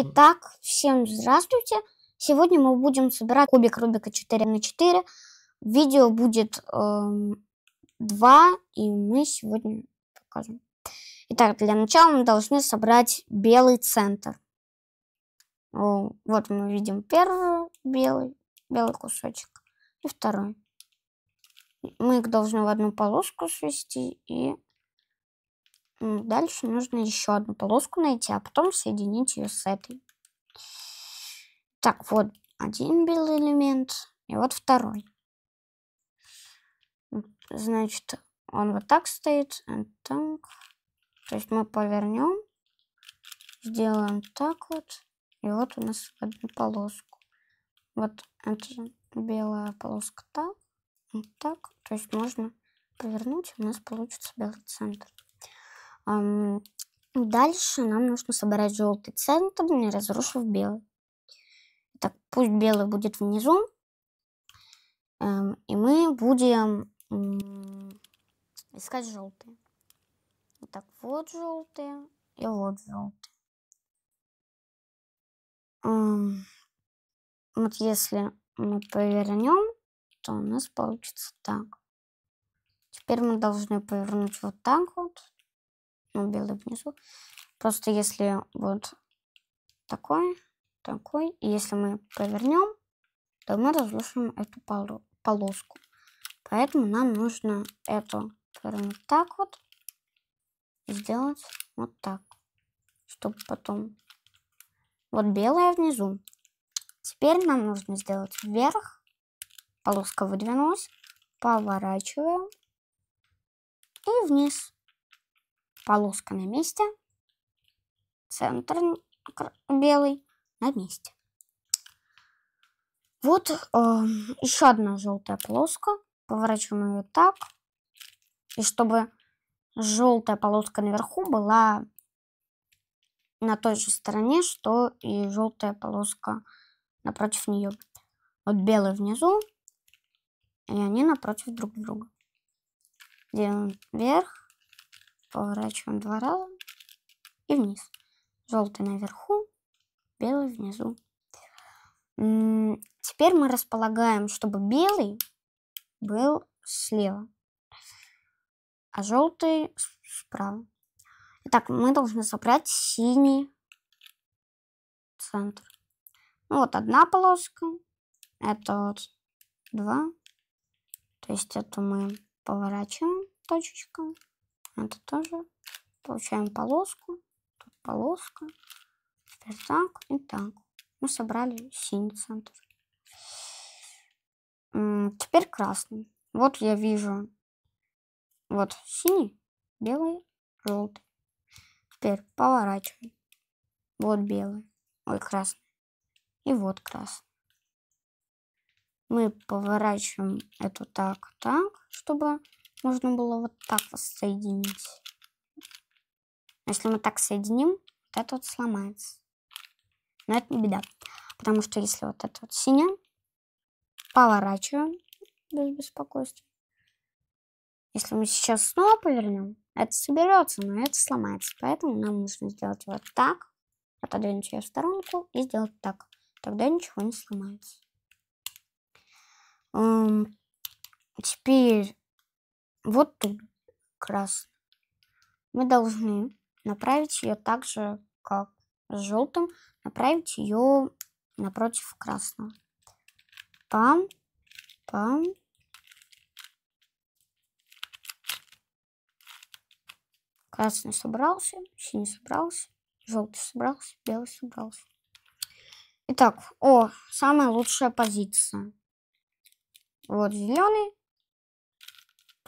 Итак, всем здравствуйте. Сегодня мы будем собирать кубик Рубика 4 на 4. Видео будет эм, 2, и мы сегодня покажем. Итак, для начала мы должны собрать белый центр. О, вот мы видим первый белый, белый кусочек и второй. Мы их должны в одну полоску свести и Дальше нужно еще одну полоску найти, а потом соединить ее с этой. Так, вот один белый элемент, и вот второй. Значит, он вот так стоит. Так. То есть мы повернем, сделаем так вот, и вот у нас одну полоску. Вот эта белая полоска так, вот так. То есть можно повернуть, у нас получится белый центр. Дальше нам нужно собрать желтый центр, не ну разрушив белый. Так, пусть белый будет внизу. Эм, и мы будем искать желтые. Так, вот желтые и вот желтые. Вот если мы повернем, то у нас получится так. Теперь мы должны повернуть вот так вот ну, белый внизу. Просто если вот такой, такой, и если мы повернем, то мы разрушим эту полоску. Поэтому нам нужно эту повернуть так вот сделать вот так, чтобы потом... Вот белая внизу. Теперь нам нужно сделать вверх. Полоска выдвинулась. Поворачиваем. И вниз полоска на месте, центр белый на месте. Вот э, эм, еще одна желтая полоска. Поворачиваем ее так. И чтобы желтая полоска наверху была на той же стороне, что и желтая полоска напротив нее. Вот белый внизу, и они напротив друг друга. Делаем вверх, Поворачиваем два раза и вниз. Желтый наверху, белый внизу. Теперь мы располагаем, чтобы белый был слева, а желтый справа. Итак, мы должны собрать синий центр. Ну вот одна полоска, это вот два. То есть это мы поворачиваем точечку. Это тоже. Получаем полоску. Тут полоска. Теперь так и так. Мы собрали синий центр. Теперь красный. Вот я вижу. Вот синий, белый, желтый. Теперь поворачиваем. Вот белый. Ой, красный. И вот красный. Мы поворачиваем эту так, так, чтобы можно было вот так вот соединить. Если мы так соединим, вот это вот сломается. Но это не беда. Потому что если вот это вот синяя, поворачиваем без беспокойства. Если мы сейчас снова повернем, это соберется, но это сломается. Поэтому нам нужно сделать вот так, отодвинуть ее в сторонку и сделать так. Тогда ничего не сломается. Эм, теперь вот тут красным. Мы должны направить ее так же, как с желтым, направить ее напротив красного. Пам, пам. Красный собрался, синий собрался, желтый собрался, белый собрался. Итак, о, самая лучшая позиция. Вот зеленый,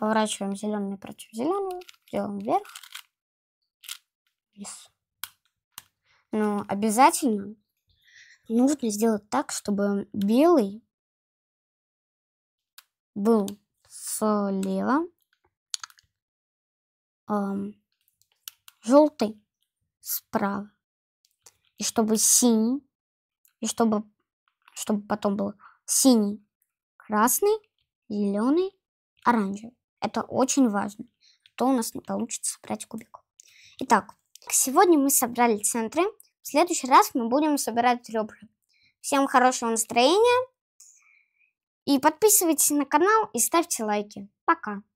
Поворачиваем зеленый против зеленого. Делаем вверх. Вниз. Но обязательно нужно сделать так, чтобы белый был слева, эм, желтый справа, и чтобы синий, и чтобы, чтобы потом был синий, красный, зеленый, оранжевый. Это очень важно, то у нас не получится собрать кубик. Итак, сегодня мы собрали центры. В следующий раз мы будем собирать ребра. Всем хорошего настроения. И подписывайтесь на канал и ставьте лайки. Пока.